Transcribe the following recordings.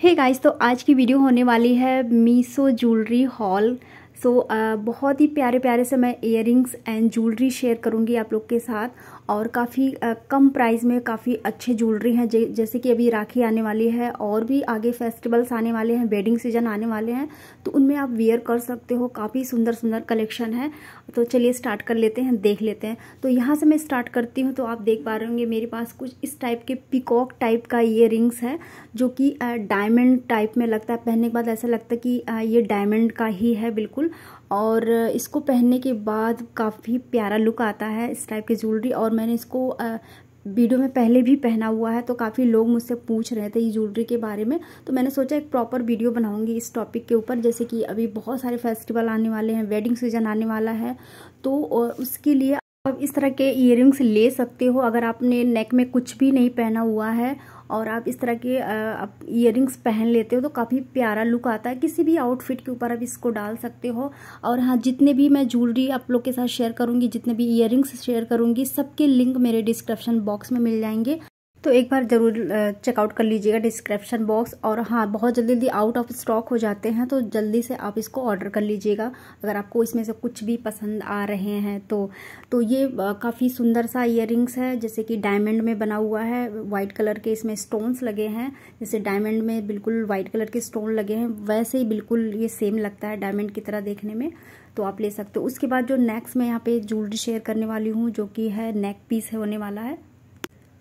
हे hey guys तो आज की वीडियो होने वाली है मीसो ज्वेलरी हॉल सो बहुत ही प्यारे प्यारे से मैं इयर एंड ज्वेलरी शेयर करूंगी आप लोग के साथ और काफ़ी कम प्राइस में काफ़ी अच्छे ज्वेलरी हैं जैसे कि अभी राखी आने वाली है और भी आगे फेस्टिवल्स आने वाले हैं वेडिंग सीजन आने वाले हैं तो उनमें आप वेयर कर सकते हो काफ़ी सुंदर सुंदर कलेक्शन है तो चलिए स्टार्ट कर लेते हैं देख लेते हैं तो यहाँ से मैं स्टार्ट करती हूँ तो आप देख पा रहे होंगे मेरे पास कुछ इस टाइप के पिकॉक टाइप का ये रिंग्स है जो कि डायमंड टाइप में लगता है पहनने के बाद ऐसा लगता है कि ये डायमंड का ही है बिल्कुल और इसको पहनने के बाद काफ़ी प्यारा लुक आता है इस टाइप की ज्वेलरी और मैंने इसको वीडियो में पहले भी पहना हुआ है तो काफ़ी लोग मुझसे पूछ रहे थे ये ज्वेलरी के बारे में तो मैंने सोचा एक प्रॉपर वीडियो बनाऊंगी इस टॉपिक के ऊपर जैसे कि अभी बहुत सारे फेस्टिवल आने वाले हैं वेडिंग सीजन आने वाला है तो उसके लिए आप इस तरह के इयर ले सकते हो अगर आपने नेक में कुछ भी नहीं पहना हुआ है और आप इस तरह के इयर पहन लेते हो तो काफ़ी प्यारा लुक आता है किसी भी आउटफिट के ऊपर आप इसको डाल सकते हो और हाँ जितने भी मैं ज्वेलरी आप लोग के साथ शेयर करूँगी जितने भी इयर शेयर करूँगी सबके लिंक मेरे डिस्क्रिप्शन बॉक्स में मिल जाएंगे तो एक बार ज़रूर चेकआउट कर लीजिएगा डिस्क्रिप्शन बॉक्स और हाँ बहुत जल्दी जल्दी आउट ऑफ स्टॉक हो जाते हैं तो जल्दी से आप इसको ऑर्डर कर लीजिएगा अगर आपको इसमें से कुछ भी पसंद आ रहे हैं तो तो ये काफ़ी सुंदर सा इयर है जैसे कि डायमंड में बना हुआ है वाइट कलर के इसमें स्टोन्स लगे हैं जैसे डायमंड में बिल्कुल वाइट कलर के स्टोन लगे हैं वैसे ही बिल्कुल ये सेम लगता है डायमंड की तरह देखने में तो आप ले सकते हो उसके बाद जो नेक्स्ट मैं यहाँ पे ज्वेलरी शेयर करने वाली हूँ जो कि है नेक पीस है होने वाला है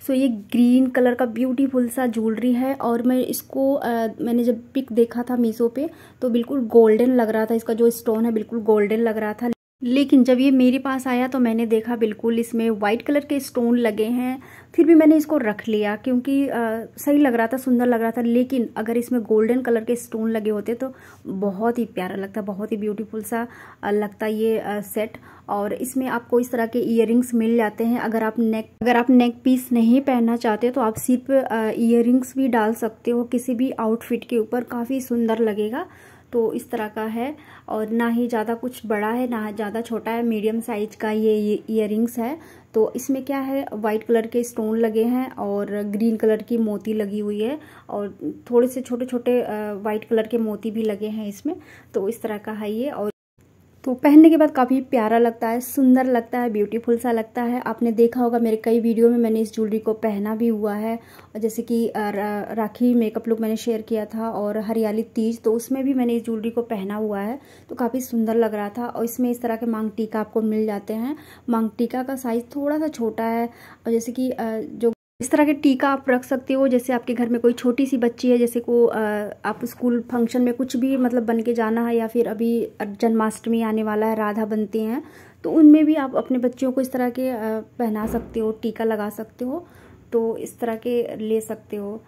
सो ये ग्रीन कलर का ब्यूटीफुल सा ज्वेलरी है और मैं इसको आ, मैंने जब पिक देखा था मीशो पे तो बिल्कुल गोल्डन लग रहा था इसका जो स्टोन है बिल्कुल गोल्डन लग रहा था लेकिन जब ये मेरे पास आया तो मैंने देखा बिल्कुल इसमें वाइट कलर के स्टोन लगे हैं फिर भी मैंने इसको रख लिया क्योंकि आ, सही लग रहा था सुंदर लग रहा था लेकिन अगर इसमें गोल्डन कलर के स्टोन लगे होते तो बहुत ही प्यारा लगता बहुत ही ब्यूटीफुल सा लगता ये आ, सेट और इसमें आपको इस तरह के इयर मिल जाते हैं अगर आप नेक अगर आप नेक पीस नहीं पहनना चाहते तो आप सिर्फ इयर भी डाल सकते हो किसी भी आउटफिट के ऊपर काफ़ी सुंदर लगेगा तो इस तरह का है और ना ही ज़्यादा कुछ बड़ा है ना ज़्यादा छोटा है मीडियम साइज का ये इयर है तो इसमें क्या है वाइट कलर के स्टोन लगे हैं और ग्रीन कलर की मोती लगी हुई है और थोड़े से छोटे छोटे वाइट कलर के मोती भी लगे हैं इसमें तो इस तरह का है ये और तो पहनने के बाद काफ़ी प्यारा लगता है सुंदर लगता है ब्यूटीफुल सा लगता है आपने देखा होगा मेरे कई वीडियो में मैंने इस ज्वेलरी को पहना भी हुआ है और जैसे कि राखी मेकअप लुक मैंने शेयर किया था और हरियाली तीज तो उसमें भी मैंने इस ज्वेलरी को पहना हुआ है तो काफ़ी सुंदर लग रहा था और इसमें इस तरह के मांग टीका आपको मिल जाते हैं मांग टीका का साइज़ थोड़ा सा छोटा है और जैसे कि जो इस तरह के टीका आप रख सकते हो जैसे आपके घर में कोई छोटी सी बच्ची है जैसे को आप स्कूल फंक्शन में कुछ भी मतलब बन के जाना है या फिर अभी जन्माष्टमी आने वाला है राधा बनते हैं तो उनमें भी आप अपने बच्चियों को इस तरह के पहना सकते हो टीका लगा सकते हो तो इस तरह के ले सकते हो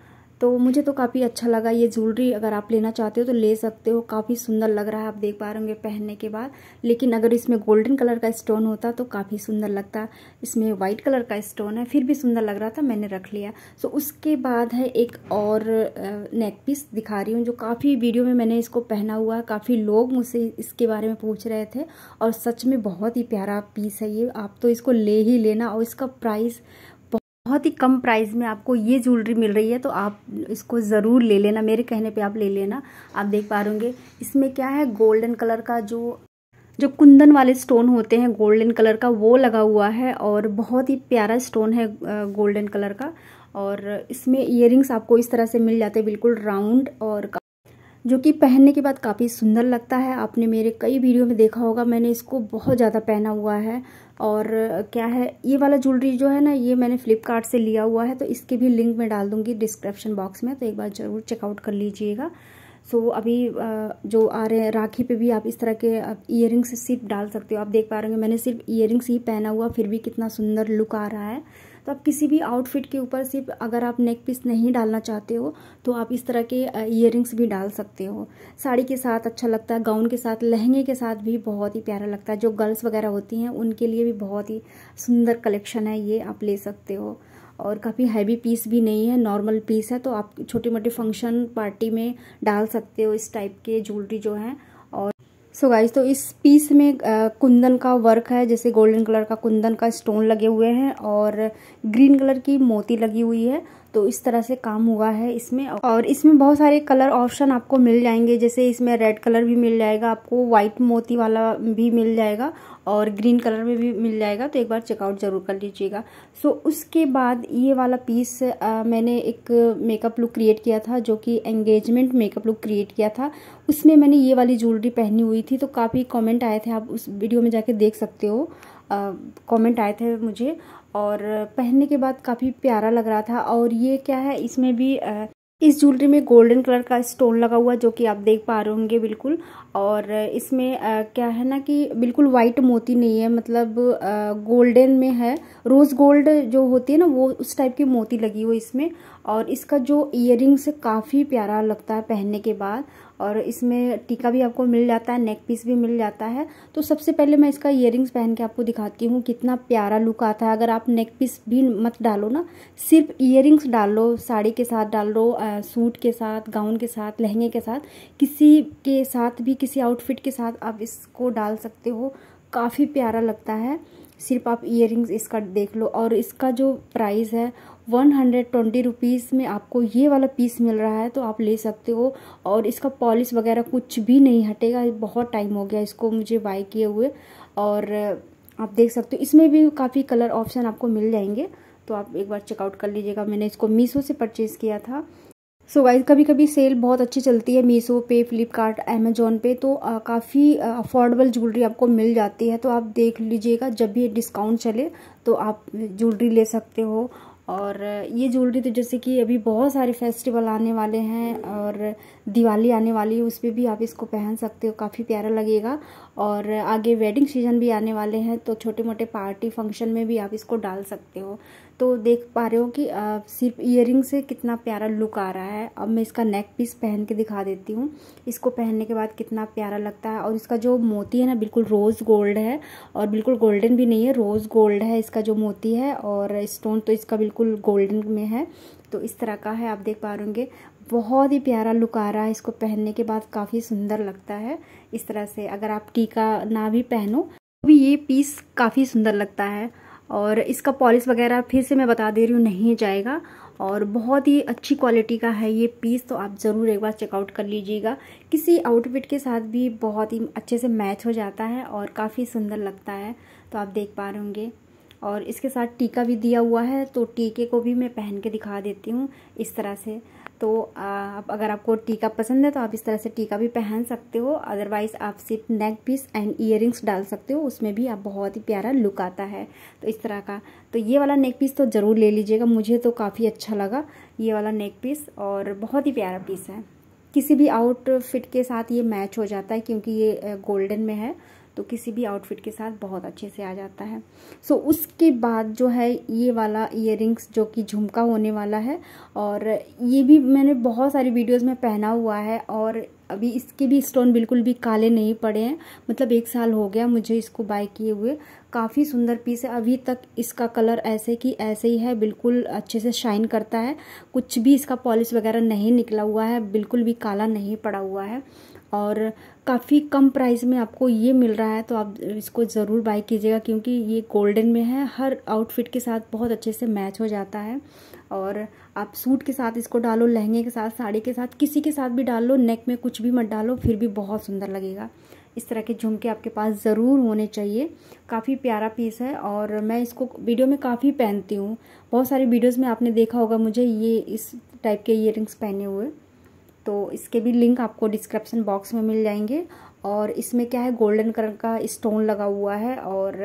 तो मुझे तो काफ़ी अच्छा लगा ये ज्वेलरी अगर आप लेना चाहते हो तो ले सकते हो काफ़ी सुंदर लग रहा है आप देख पा रहे होंगे पहनने के बाद लेकिन अगर इसमें गोल्डन कलर का स्टोन होता तो काफ़ी सुंदर लगता इसमें वाइट कलर का स्टोन है फिर भी सुंदर लग रहा था मैंने रख लिया सो उसके बाद है एक और नेक पीस दिखा रही हूँ जो काफ़ी वीडियो में मैंने इसको पहना हुआ है काफ़ी लोग मुझसे इसके बारे में पूछ रहे थे और सच में बहुत ही प्यारा पीस है ये आप तो इसको ले ही लेना और इसका प्राइस बहुत ही कम प्राइस में आपको ये ज्वेलरी मिल रही है तो आप इसको ज़रूर ले लेना मेरे कहने पे आप ले लेना आप देख पा रहे इसमें क्या है गोल्डन कलर का जो जो कुंदन वाले स्टोन होते हैं गोल्डन कलर का वो लगा हुआ है और बहुत ही प्यारा स्टोन है गोल्डन कलर का और इसमें इयर आपको इस तरह से मिल जाते हैं बिल्कुल राउंड और जो कि पहनने के बाद काफ़ी सुंदर लगता है आपने मेरे कई वीडियो में देखा होगा मैंने इसको बहुत ज़्यादा पहना हुआ है और क्या है ये वाला ज्वेलरी जो है ना ये मैंने फ़्लिपकार्ट से लिया हुआ है तो इसके भी लिंक मैं डाल दूँगी डिस्क्रिप्शन बॉक्स में तो एक बार ज़रूर चेकआउट कर लीजिएगा सो so, अभी जो आ रहे हैं राखी पे भी आप इस तरह के ईयर सिर्फ डाल सकते हो आप देख पा रहे होंगे मैंने सिर्फ ईयर ही पहना हुआ फिर भी कितना सुंदर लुक आ रहा है तो आप किसी भी आउटफिट के ऊपर सिर्फ अगर आप नेक पीस नहीं डालना चाहते हो तो आप इस तरह के इयर भी डाल सकते हो साड़ी के साथ अच्छा लगता है गाउन के साथ लहंगे के साथ भी बहुत ही प्यारा लगता है जो गर्ल्स वगैरह होती हैं उनके लिए भी बहुत ही सुंदर कलेक्शन है ये आप ले सकते हो और काफ़ी हैवी पीस भी नहीं है नॉर्मल पीस है तो आप छोटे मोटे फंक्शन पार्टी में डाल सकते हो इस टाइप के ज्वेलरी जो हैं सो so गाइज तो इस पीस में कुंदन का वर्क है जैसे गोल्डन कलर का कुंदन का स्टोन लगे हुए हैं और ग्रीन कलर की मोती लगी हुई है तो इस तरह से काम हुआ है इसमें और इसमें बहुत सारे कलर ऑप्शन आपको मिल जाएंगे जैसे इसमें रेड कलर भी मिल जाएगा आपको वाइट मोती वाला भी मिल जाएगा और ग्रीन कलर में भी मिल जाएगा तो एक बार चेकआउट ज़रूर कर लीजिएगा सो so, उसके बाद ये वाला पीस आ, मैंने एक मेकअप लुक क्रिएट किया था जो कि एंगेजमेंट मेकअप लुक क्रिएट किया था उसमें मैंने ये वाली ज्वेलरी पहनी हुई थी तो काफ़ी कमेंट आए थे आप उस वीडियो में जाके देख सकते हो कमेंट आए थे मुझे और पहनने के बाद काफ़ी प्यारा लग रहा था और ये क्या है इसमें भी आ, इस ज्वेलरी में गोल्डन कलर का स्टोन लगा हुआ जो कि आप देख पा रहे होंगे बिल्कुल और इसमें क्या है ना कि बिल्कुल वाइट मोती नहीं है मतलब गोल्डन में है रोज़ गोल्ड जो होती है ना वो उस टाइप की मोती लगी हुई इसमें और इसका जो इयर है काफ़ी प्यारा लगता है पहनने के बाद और इसमें टीका भी आपको मिल जाता है नेक पीस भी मिल जाता है तो सबसे पहले मैं इसका ईयरिंग्स पहन के आपको दिखाती हूँ कितना प्यारा लुक आता है अगर आप नेक पीस भी मत डालो ना सिर्फ ईयरिंग्स डाल लो साड़ी के साथ डाल लो सूट के साथ गाउन के साथ लहंगे के साथ किसी के साथ भी किसी आउटफिट के साथ आप इसको डाल सकते हो काफ़ी प्यारा लगता है सिर्फ आप ईयर इसका देख लो और इसका जो प्राइस है वन हंड्रेड ट्वेंटी रुपीज़ में आपको ये वाला पीस मिल रहा है तो आप ले सकते हो और इसका पॉलिश वगैरह कुछ भी नहीं हटेगा बहुत टाइम हो गया इसको मुझे बाय किए हुए और आप देख सकते हो इसमें भी काफ़ी कलर ऑप्शन आपको मिल जाएंगे तो आप एक बार चेकआउट कर लीजिएगा मैंने इसको मीशो से परचेज़ किया था सो so गाइज कभी कभी सेल बहुत अच्छी चलती है मीशो पे फ्लिपकार्ट अमेजोन पे तो काफ़ी अफोर्डेबल ज्वेलरी आपको मिल जाती है तो आप देख लीजिएगा जब भी डिस्काउंट चले तो आप ज्वेलरी ले सकते हो और ये ज्वेलरी तो जैसे कि अभी बहुत सारे फेस्टिवल आने वाले हैं और दिवाली आने वाली है उस पर भी आप इसको पहन सकते हो काफ़ी प्यारा लगेगा और आगे वेडिंग सीजन भी आने वाले हैं तो छोटे मोटे पार्टी फंक्शन में भी आप इसको डाल सकते हो तो देख पा रहे हो कि सिर्फ इयर से कितना प्यारा लुक आ रहा है अब मैं इसका नेक पीस पहन के दिखा देती हूँ इसको पहनने के बाद कितना प्यारा लगता है और इसका जो मोती है ना बिल्कुल रोज़ गोल्ड है और बिल्कुल गोल्डन भी नहीं है रोज़ गोल्ड है इसका जो मोती है और स्टोन तो इसका बिल्कुल गोल्डन में है तो इस तरह का है आप देख पा रहे बहुत ही प्यारा लुक आ रहा है इसको पहनने के बाद काफ़ी सुंदर लगता है इस तरह से अगर आप टीका ना भी पहनो तो भी ये पीस काफ़ी सुंदर लगता है और इसका पॉलिश वगैरह फिर से मैं बता दे रही हूँ नहीं जाएगा और बहुत ही अच्छी क्वालिटी का है ये पीस तो आप ज़रूर एक बार चेकआउट कर लीजिएगा किसी आउटफिट के साथ भी बहुत ही अच्छे से मैच हो जाता है और काफ़ी सुंदर लगता है तो आप देख पा रहे होंगे और इसके साथ टीका भी दिया हुआ है तो टीके को भी मैं पहन के दिखा देती हूँ इस तरह से तो आप अगर आपको टीका पसंद है तो आप इस तरह से टीका भी पहन सकते हो अदरवाइज़ आप सिर्फ नेक पीस एंड ईयर डाल सकते हो उसमें भी आप बहुत ही प्यारा लुक आता है तो इस तरह का तो ये वाला नेक पीस तो ज़रूर ले लीजिएगा मुझे तो काफ़ी अच्छा लगा ये वाला नेक पीस और बहुत ही प्यारा पीस है किसी भी आउटफिट के साथ ये मैच हो जाता है क्योंकि ये गोल्डन में है तो किसी भी आउटफिट के साथ बहुत अच्छे से आ जाता है सो so, उसके बाद जो है ये वाला इयर जो कि झुमका होने वाला है और ये भी मैंने बहुत सारी वीडियोज़ में पहना हुआ है और अभी इसके भी स्टोन बिल्कुल भी काले नहीं पड़े हैं मतलब एक साल हो गया मुझे इसको बाय किए हुए काफ़ी सुंदर पीस है अभी तक इसका कलर ऐसे कि ऐसे ही है बिल्कुल अच्छे से शाइन करता है कुछ भी इसका पॉलिश वगैरह नहीं निकला हुआ है बिल्कुल भी काला नहीं पड़ा हुआ है और काफ़ी कम प्राइस में आपको ये मिल रहा है तो आप इसको ज़रूर बाई कीजिएगा क्योंकि ये गोल्डन में है हर आउटफिट के साथ बहुत अच्छे से मैच हो जाता है और आप सूट के साथ इसको डालो लहंगे के साथ साड़ी के साथ किसी के साथ भी डाल लो नेक में कुछ भी मत डालो फिर भी बहुत सुंदर लगेगा इस तरह के झुमके आपके पास ज़रूर होने चाहिए काफ़ी प्यारा पीस है और मैं इसको वीडियो में काफ़ी पहनती हूँ बहुत सारी वीडियोज़ में आपने देखा होगा मुझे ये इस टाइप के ईयर पहने हुए तो इसके भी लिंक आपको डिस्क्रिप्शन बॉक्स में मिल जाएंगे और इसमें क्या है गोल्डन कलर का स्टोन लगा हुआ है और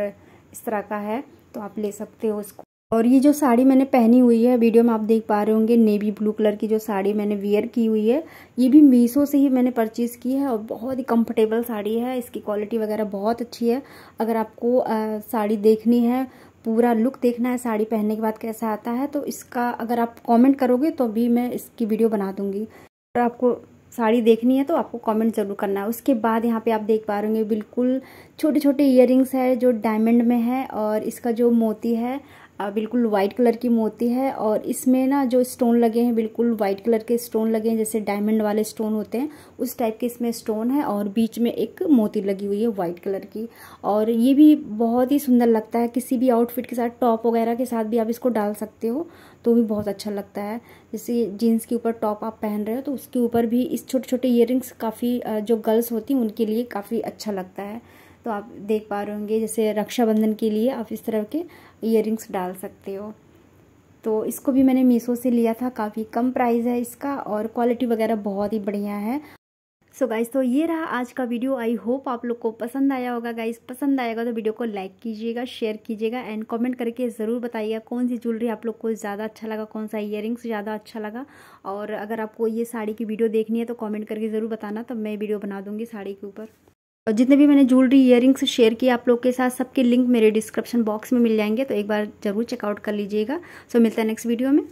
इस तरह का है तो आप ले सकते हो इसको और ये जो साड़ी मैंने पहनी हुई है वीडियो में आप देख पा रहे होंगे नेवी ब्लू कलर की जो साड़ी मैंने वियर की हुई है ये भी मीशो से ही मैंने परचेज़ की है और बहुत ही कंफर्टेबल साड़ी है इसकी क्वालिटी वगैरह बहुत अच्छी है अगर आपको आ, साड़ी देखनी है पूरा लुक देखना है साड़ी पहनने के बाद कैसा आता है तो इसका अगर आप कॉमेंट करोगे तो भी मैं इसकी वीडियो बना दूँगी और आपको साड़ी देखनी है तो आपको कमेंट ज़रूर करना है उसके बाद यहाँ पे आप देख पा रहे होंगे बिल्कुल छोटे छोटे इयर है जो डायमंड में है और इसका जो मोती है बिल्कुल वाइट कलर की मोती है और इसमें ना जो स्टोन लगे हैं बिल्कुल वाइट कलर के स्टोन लगे हैं जैसे डायमंड वाले स्टोन होते हैं उस टाइप के इसमें स्टोन है और बीच में एक मोती लगी हुई है वाइट कलर की और ये भी बहुत ही सुंदर लगता है किसी भी आउटफिट के साथ टॉप वगैरह के साथ भी आप इसको डाल सकते हो तो भी बहुत अच्छा लगता है जैसे जीन्स के ऊपर टॉप आप पहन रहे हो तो उसके ऊपर भी इस छोटे छोटे ईयर काफ़ी जो गर्ल्स होती हैं उनके लिए काफ़ी अच्छा लगता है तो आप देख पा रहे होंगे जैसे रक्षाबंधन के लिए आप इस तरह के इयर डाल सकते हो तो इसको भी मैंने मीशो से लिया था काफ़ी कम प्राइस है इसका और क्वालिटी वगैरह बहुत ही बढ़िया है सो so गाइज तो ये रहा आज का वीडियो आई होप आप लोग को पसंद आया होगा गाइज पसंद आएगा तो वीडियो को लाइक कीजिएगा शेयर कीजिएगा एंड कमेंट करके ज़रूर बताइएगा कौन सी ज्वेलरी आप लोग को ज़्यादा अच्छा लगा कौन सा इयर ज़्यादा अच्छा लगा और अगर आपको ये साड़ी की वीडियो देखनी है तो कॉमेंट करके ज़रूर बताना तब मैं वीडियो बना दूँगी साड़ी के ऊपर और जितने भी मैंने ज्वेलरी इयर शेयर किए आप लोग के साथ सबके लिंक मेरे डिस्क्रिप्शन बॉक्स में मिल जाएंगे तो एक बार ज़रूर चेकआउट कर लीजिएगा सो मिलता है नेक्स्ट वीडियो में